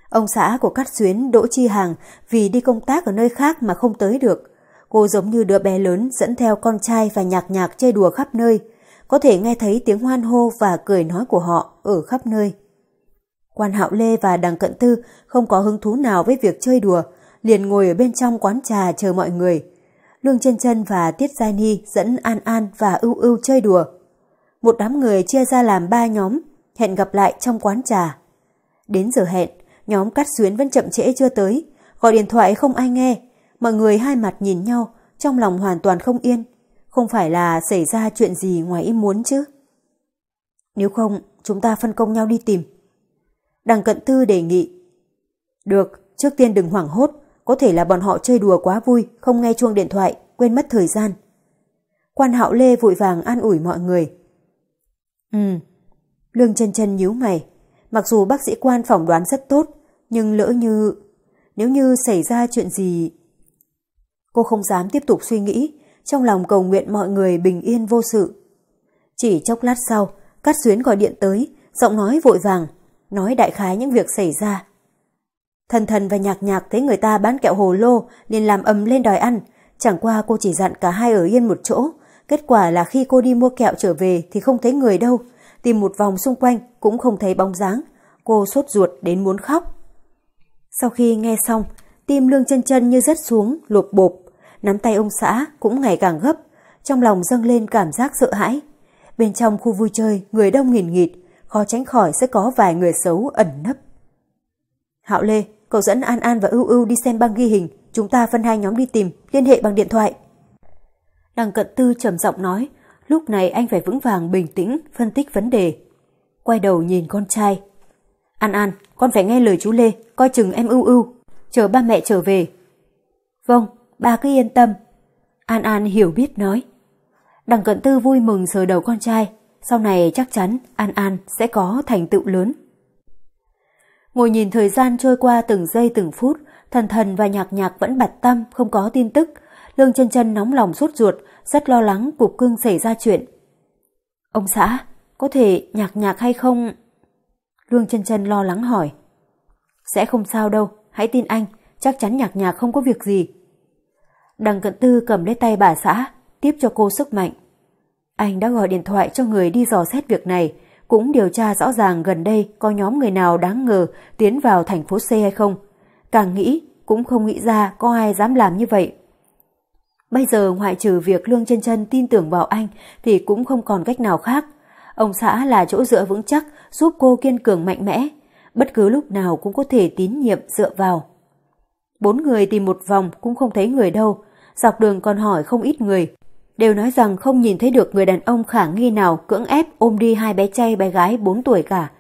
Ông xã của Cát Xuyến Đỗ Chi Hàng vì đi công tác ở nơi khác mà không tới được. Cô giống như đứa bé lớn dẫn theo con trai và nhạc nhạc chơi đùa khắp nơi, có thể nghe thấy tiếng hoan hô và cười nói của họ ở khắp nơi. Quan Hạo Lê và Đằng Cận Tư không có hứng thú nào với việc chơi đùa, liền ngồi ở bên trong quán trà chờ mọi người. Lương Chân Chân và Tiết Gia Ni dẫn An An và Ưu Ưu chơi đùa. Một đám người chia ra làm ba nhóm, hẹn gặp lại trong quán trà. Đến giờ hẹn, nhóm Cát Xuyến vẫn chậm trễ chưa tới, gọi điện thoại không ai nghe, Mọi người hai mặt nhìn nhau, trong lòng hoàn toàn không yên. Không phải là xảy ra chuyện gì ngoài ý muốn chứ. Nếu không, chúng ta phân công nhau đi tìm. Đằng cận tư đề nghị. Được, trước tiên đừng hoảng hốt, có thể là bọn họ chơi đùa quá vui, không nghe chuông điện thoại, quên mất thời gian. Quan hạo lê vội vàng an ủi mọi người. Ừ, lương chân chân nhíu mày. Mặc dù bác sĩ quan phỏng đoán rất tốt, nhưng lỡ như... Nếu như xảy ra chuyện gì Cô không dám tiếp tục suy nghĩ, trong lòng cầu nguyện mọi người bình yên vô sự. Chỉ chốc lát sau, Cát Xuyến gọi điện tới, giọng nói vội vàng, nói đại khái những việc xảy ra. Thần thần và nhạc nhạc thấy người ta bán kẹo hồ lô, liền làm ầm lên đòi ăn. Chẳng qua cô chỉ dặn cả hai ở yên một chỗ. Kết quả là khi cô đi mua kẹo trở về thì không thấy người đâu. Tìm một vòng xung quanh cũng không thấy bóng dáng. Cô sốt ruột đến muốn khóc. Sau khi nghe xong, tim lương chân chân như rớt xuống, lột bột nắm tay ông xã cũng ngày càng gấp, trong lòng dâng lên cảm giác sợ hãi. Bên trong khu vui chơi, người đông nghìn nghịt, khó tránh khỏi sẽ có vài người xấu ẩn nấp. Hạo Lê, cậu dẫn An An và Ưu Ưu đi xem băng ghi hình, chúng ta phân hai nhóm đi tìm, liên hệ bằng điện thoại. Đằng cận tư trầm giọng nói, lúc này anh phải vững vàng bình tĩnh, phân tích vấn đề. Quay đầu nhìn con trai. An An, con phải nghe lời chú Lê, coi chừng em Ưu Ưu, chờ ba mẹ trở về. Vâng, ba cứ yên tâm. An An hiểu biết nói. Đằng cận tư vui mừng sờ đầu con trai, sau này chắc chắn An An sẽ có thành tựu lớn. Ngồi nhìn thời gian trôi qua từng giây từng phút, thần thần và nhạc nhạc vẫn bặt tâm, không có tin tức. Lương chân chân nóng lòng sốt ruột, rất lo lắng cục cưng xảy ra chuyện. Ông xã, có thể nhạc nhạc hay không? Lương chân chân lo lắng hỏi. Sẽ không sao đâu, hãy tin anh, chắc chắn nhạc nhạc không có việc gì. Đằng cận tư cầm lấy tay bà xã, tiếp cho cô sức mạnh. Anh đã gọi điện thoại cho người đi dò xét việc này, cũng điều tra rõ ràng gần đây có nhóm người nào đáng ngờ tiến vào thành phố C hay không. Càng nghĩ, cũng không nghĩ ra có ai dám làm như vậy. Bây giờ ngoại trừ việc Lương chân chân tin tưởng vào anh thì cũng không còn cách nào khác. Ông xã là chỗ dựa vững chắc giúp cô kiên cường mạnh mẽ, bất cứ lúc nào cũng có thể tín nhiệm dựa vào. Bốn người tìm một vòng cũng không thấy người đâu, dọc đường còn hỏi không ít người. Đều nói rằng không nhìn thấy được người đàn ông khả nghi nào cưỡng ép ôm đi hai bé trai bé gái 4 tuổi cả.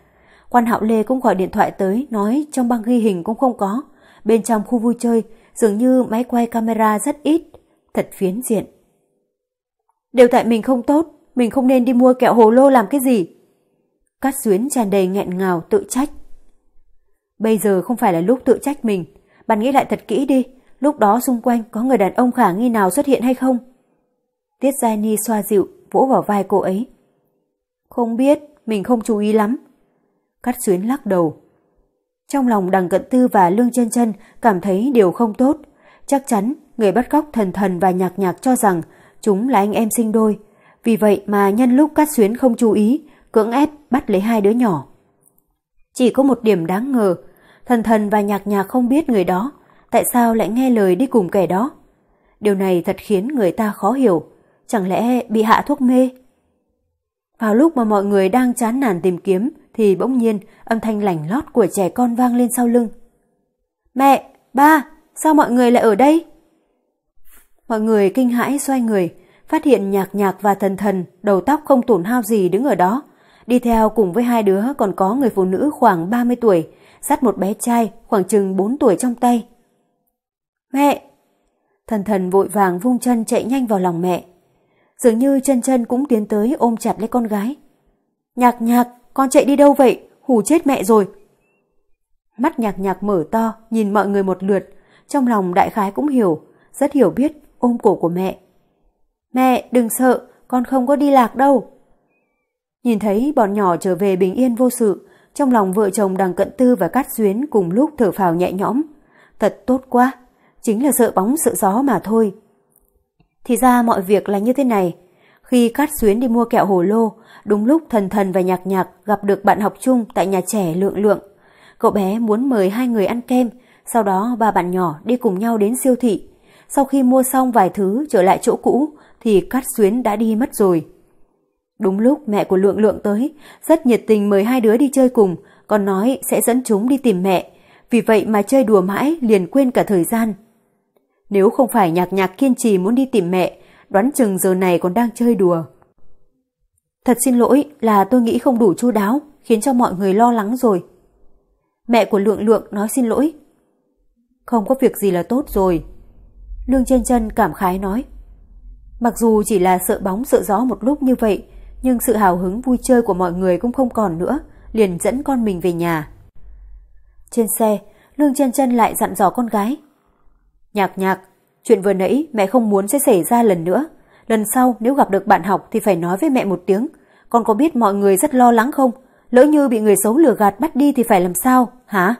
Quan Hạo Lê cũng gọi điện thoại tới, nói trong băng ghi hình cũng không có. Bên trong khu vui chơi, dường như máy quay camera rất ít, thật phiến diện. Đều tại mình không tốt, mình không nên đi mua kẹo hồ lô làm cái gì. Cát xuyến tràn đầy nghẹn ngào tự trách. Bây giờ không phải là lúc tự trách mình, bạn nghĩ lại thật kỹ đi, lúc đó xung quanh có người đàn ông khả nghi nào xuất hiện hay không? Tiết Giai Ni xoa dịu, vỗ vào vai cô ấy. Không biết, mình không chú ý lắm. Cắt xuyến lắc đầu. Trong lòng đằng cận tư và lương chân chân cảm thấy điều không tốt. Chắc chắn người bắt cóc thần thần và nhạc nhạc cho rằng chúng là anh em sinh đôi. Vì vậy mà nhân lúc Cát Xuyến không chú ý, cưỡng ép bắt lấy hai đứa nhỏ. Chỉ có một điểm đáng ngờ Thần thần và nhạc nhạc không biết người đó, tại sao lại nghe lời đi cùng kẻ đó. Điều này thật khiến người ta khó hiểu, chẳng lẽ bị hạ thuốc mê? Vào lúc mà mọi người đang chán nản tìm kiếm thì bỗng nhiên âm thanh lảnh lót của trẻ con vang lên sau lưng. Mẹ, ba, sao mọi người lại ở đây? Mọi người kinh hãi xoay người, phát hiện nhạc nhạc và thần thần đầu tóc không tổn hao gì đứng ở đó, đi theo cùng với hai đứa còn có người phụ nữ khoảng 30 tuổi dắt một bé trai khoảng chừng 4 tuổi trong tay. Mẹ! Thần thần vội vàng vung chân chạy nhanh vào lòng mẹ. Dường như chân chân cũng tiến tới ôm chặt lấy con gái. Nhạc nhạc, con chạy đi đâu vậy? Hù chết mẹ rồi. Mắt nhạc nhạc mở to, nhìn mọi người một lượt. Trong lòng đại khái cũng hiểu, rất hiểu biết, ôm cổ của mẹ. Mẹ, đừng sợ, con không có đi lạc đâu. Nhìn thấy bọn nhỏ trở về bình yên vô sự, trong lòng vợ chồng đằng cận tư và cát duyến cùng lúc thở phào nhẹ nhõm. Thật tốt quá, chính là sợ bóng sợ gió mà thôi. Thì ra mọi việc là như thế này. Khi cát duyến đi mua kẹo hồ lô, đúng lúc thần thần và nhạc nhạc gặp được bạn học chung tại nhà trẻ lượng lượng. Cậu bé muốn mời hai người ăn kem, sau đó ba bạn nhỏ đi cùng nhau đến siêu thị. Sau khi mua xong vài thứ trở lại chỗ cũ thì Cát Xuyến đã đi mất rồi. Đúng lúc mẹ của Lượng Lượng tới, rất nhiệt tình mời hai đứa đi chơi cùng, còn nói sẽ dẫn chúng đi tìm mẹ. Vì vậy mà chơi đùa mãi liền quên cả thời gian. Nếu không phải nhạc nhạc kiên trì muốn đi tìm mẹ, đoán chừng giờ này còn đang chơi đùa. Thật xin lỗi là tôi nghĩ không đủ chu đáo, khiến cho mọi người lo lắng rồi. Mẹ của Lượng Lượng nói xin lỗi. Không có việc gì là tốt rồi. Lương chân chân cảm khái nói. Mặc dù chỉ là sợ bóng sợ gió một lúc như vậy, nhưng sự hào hứng vui chơi của mọi người cũng không còn nữa, liền dẫn con mình về nhà. Trên xe, Lương chân chân lại dặn dò con gái. Nhạc nhạc, chuyện vừa nãy mẹ không muốn sẽ xảy ra lần nữa. Lần sau nếu gặp được bạn học thì phải nói với mẹ một tiếng. Con có biết mọi người rất lo lắng không? Lỡ như bị người xấu lừa gạt bắt đi thì phải làm sao, hả?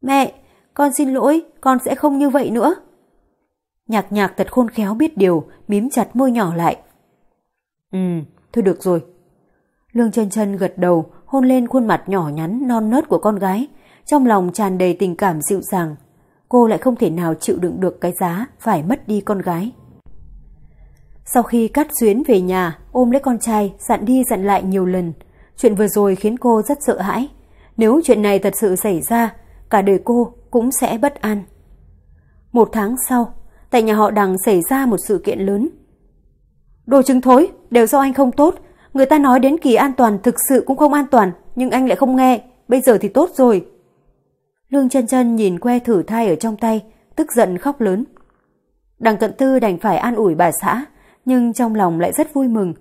Mẹ, con xin lỗi, con sẽ không như vậy nữa. Nhạc nhạc thật khôn khéo biết điều, mím chặt môi nhỏ lại. Ừ, Thôi được rồi. Lương chân chân gật đầu, hôn lên khuôn mặt nhỏ nhắn non nớt của con gái, trong lòng tràn đầy tình cảm dịu dàng. Cô lại không thể nào chịu đựng được cái giá phải mất đi con gái. Sau khi cắt xuyến về nhà, ôm lấy con trai, dặn đi dặn lại nhiều lần. Chuyện vừa rồi khiến cô rất sợ hãi. Nếu chuyện này thật sự xảy ra, cả đời cô cũng sẽ bất an. Một tháng sau, tại nhà họ đằng xảy ra một sự kiện lớn. Đồ trứng thối, đều do anh không tốt. Người ta nói đến kỳ an toàn thực sự cũng không an toàn, nhưng anh lại không nghe. Bây giờ thì tốt rồi. Lương chân chân nhìn que thử thai ở trong tay, tức giận khóc lớn. Đằng cận tư đành phải an ủi bà xã, nhưng trong lòng lại rất vui mừng.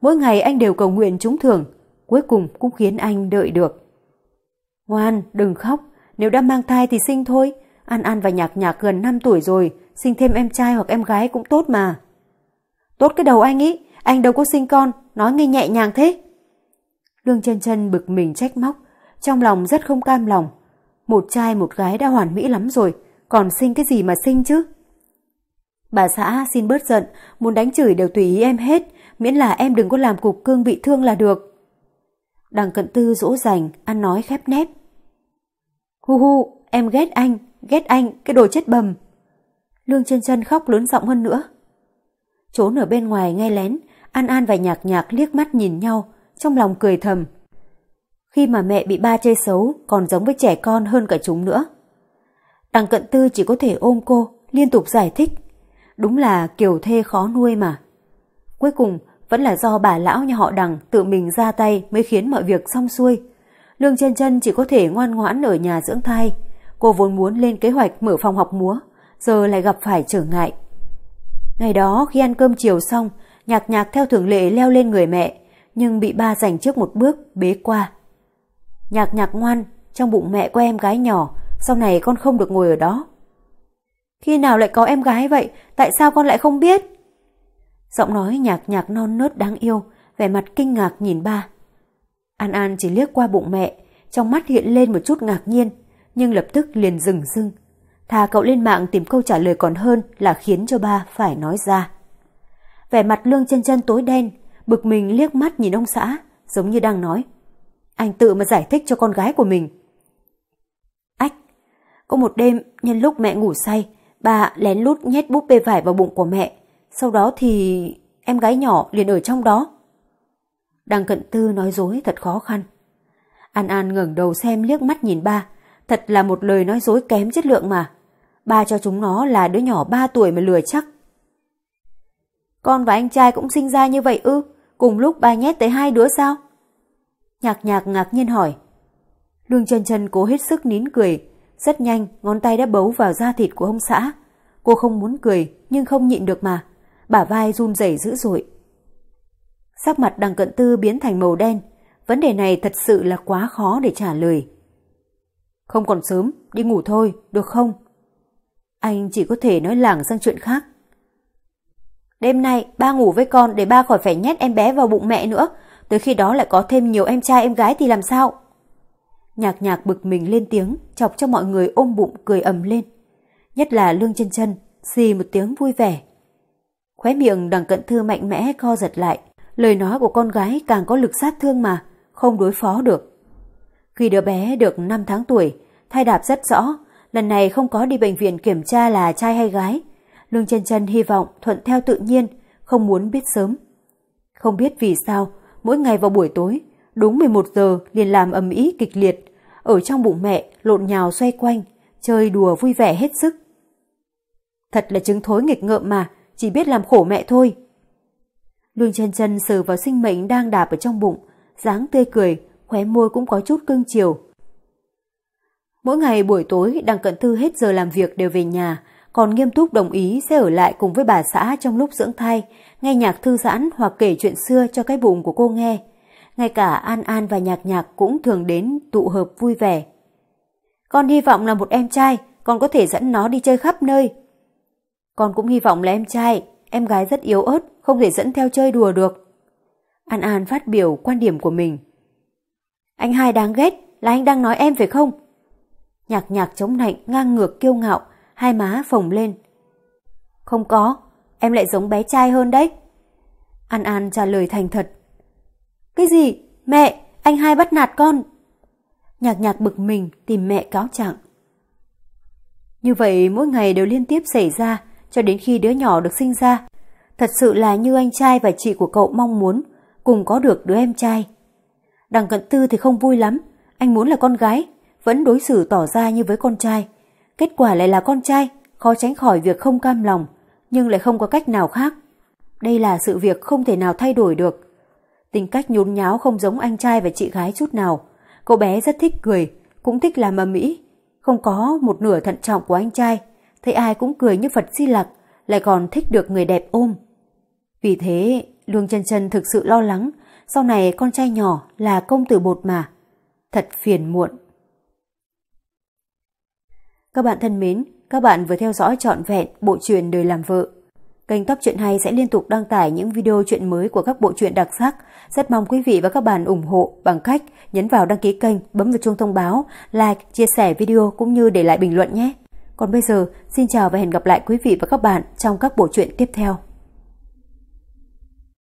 Mỗi ngày anh đều cầu nguyện trúng thưởng, cuối cùng cũng khiến anh đợi được. Ngoan, đừng khóc, nếu đã mang thai thì sinh thôi. An An và Nhạc Nhạc gần 5 tuổi rồi, sinh thêm em trai hoặc em gái cũng tốt mà. Tốt cái đầu anh ý, anh đâu có sinh con, nói nghe nhẹ nhàng thế. Lương chân chân bực mình trách móc, trong lòng rất không cam lòng. Một trai một gái đã hoàn mỹ lắm rồi, còn sinh cái gì mà sinh chứ? Bà xã xin bớt giận, muốn đánh chửi đều tùy ý em hết, miễn là em đừng có làm cục cương bị thương là được. Đằng cận tư dỗ dành, ăn nói khép nép. Hu hu, em ghét anh, ghét anh, cái đồ chết bầm. Lương chân chân khóc lớn giọng hơn nữa. Trốn ở bên ngoài nghe lén, An An và Nhạc Nhạc liếc mắt nhìn nhau, trong lòng cười thầm. Khi mà mẹ bị ba chê xấu, còn giống với trẻ con hơn cả chúng nữa. Đằng cận tư chỉ có thể ôm cô, liên tục giải thích. Đúng là kiểu thê khó nuôi mà. Cuối cùng, vẫn là do bà lão nhà họ đằng tự mình ra tay mới khiến mọi việc xong xuôi. Lương chân chân chỉ có thể ngoan ngoãn ở nhà dưỡng thai. Cô vốn muốn lên kế hoạch mở phòng học múa, giờ lại gặp phải trở ngại. Ngày đó khi ăn cơm chiều xong, nhạc nhạc theo thường lệ leo lên người mẹ, nhưng bị ba giành trước một bước, bế qua. Nhạc nhạc ngoan, trong bụng mẹ của em gái nhỏ, sau này con không được ngồi ở đó. Khi nào lại có em gái vậy, tại sao con lại không biết? Giọng nói nhạc nhạc non nớt đáng yêu, vẻ mặt kinh ngạc nhìn ba. An An chỉ liếc qua bụng mẹ, trong mắt hiện lên một chút ngạc nhiên, nhưng lập tức liền dừng dưng. Thà cậu lên mạng tìm câu trả lời còn hơn là khiến cho ba phải nói ra. Vẻ mặt lương chân chân tối đen, bực mình liếc mắt nhìn ông xã, giống như đang nói. Anh tự mà giải thích cho con gái của mình. Ách, có một đêm nhân lúc mẹ ngủ say, bà lén lút nhét búp bê vải vào bụng của mẹ. Sau đó thì em gái nhỏ liền ở trong đó. đang cận tư nói dối thật khó khăn. An An ngẩng đầu xem liếc mắt nhìn ba, Thật là một lời nói dối kém chất lượng mà. Ba cho chúng nó là đứa nhỏ 3 tuổi mà lừa chắc. Con và anh trai cũng sinh ra như vậy ư? Cùng lúc ba nhét tới hai đứa sao? Nhạc nhạc ngạc nhiên hỏi. Lương chân chân cố hết sức nín cười. Rất nhanh, ngón tay đã bấu vào da thịt của ông xã. Cô không muốn cười, nhưng không nhịn được mà. Bả vai run rẩy dữ dội. Sắc mặt đằng cận tư biến thành màu đen. Vấn đề này thật sự là quá khó để trả lời. Không còn sớm, đi ngủ thôi, được không? Anh chỉ có thể nói lảng sang chuyện khác. Đêm nay, ba ngủ với con để ba khỏi phải nhét em bé vào bụng mẹ nữa. Tới khi đó lại có thêm nhiều em trai em gái thì làm sao? Nhạc nhạc bực mình lên tiếng, chọc cho mọi người ôm bụng cười ầm lên. Nhất là lương chân chân, xì một tiếng vui vẻ. Khóe miệng đằng cận thư mạnh mẽ co giật lại. Lời nói của con gái càng có lực sát thương mà, không đối phó được. Khi đứa bé được 5 tháng tuổi, thai đạp rất rõ, lần này không có đi bệnh viện kiểm tra là trai hay gái. Lương chân chân hy vọng thuận theo tự nhiên, không muốn biết sớm. Không biết vì sao, mỗi ngày vào buổi tối, đúng 11 giờ liền làm ầm ĩ kịch liệt, ở trong bụng mẹ lộn nhào xoay quanh, chơi đùa vui vẻ hết sức. Thật là chứng thối nghịch ngợm mà, chỉ biết làm khổ mẹ thôi. Lương chân chân sờ vào sinh mệnh đang đạp ở trong bụng, dáng tươi cười, khóe môi cũng có chút cưng chiều. Mỗi ngày buổi tối Đặng Cận Thư hết giờ làm việc đều về nhà, còn nghiêm túc đồng ý sẽ ở lại cùng với bà xã trong lúc dưỡng thai, nghe nhạc thư giãn hoặc kể chuyện xưa cho cái bụng của cô nghe. Ngay cả An An và Nhạc Nhạc cũng thường đến tụ hợp vui vẻ. Con hy vọng là một em trai, con có thể dẫn nó đi chơi khắp nơi. Con cũng hy vọng là em trai, em gái rất yếu ớt, không thể dẫn theo chơi đùa được. An An phát biểu quan điểm của mình. Anh hai đáng ghét, là anh đang nói em phải không? Nhạc nhạc chống nạnh, ngang ngược kiêu ngạo, hai má phồng lên. Không có, em lại giống bé trai hơn đấy. An An trả lời thành thật. Cái gì? Mẹ, anh hai bắt nạt con. Nhạc nhạc bực mình tìm mẹ cáo trạng. Như vậy mỗi ngày đều liên tiếp xảy ra cho đến khi đứa nhỏ được sinh ra. Thật sự là như anh trai và chị của cậu mong muốn cùng có được đứa em trai. Đằng cận tư thì không vui lắm, anh muốn là con gái, vẫn đối xử tỏ ra như với con trai. Kết quả lại là con trai, khó tránh khỏi việc không cam lòng, nhưng lại không có cách nào khác. Đây là sự việc không thể nào thay đổi được. Tính cách nhốn nháo không giống anh trai và chị gái chút nào. Cậu bé rất thích cười, cũng thích làm ầm ĩ, không có một nửa thận trọng của anh trai, thấy ai cũng cười như Phật di lặc, lại còn thích được người đẹp ôm. Vì thế, Lương Chân Chân thực sự lo lắng sau này con trai nhỏ là công tử bột mà. Thật phiền muộn. Các bạn thân mến, các bạn vừa theo dõi trọn vẹn bộ truyền Đời làm vợ. Kênh Top Chuyện Hay sẽ liên tục đăng tải những video chuyện mới của các bộ truyện đặc sắc. Rất mong quý vị và các bạn ủng hộ bằng cách nhấn vào đăng ký kênh, bấm vào chuông thông báo, like, chia sẻ video cũng như để lại bình luận nhé. Còn bây giờ, xin chào và hẹn gặp lại quý vị và các bạn trong các bộ truyện tiếp theo.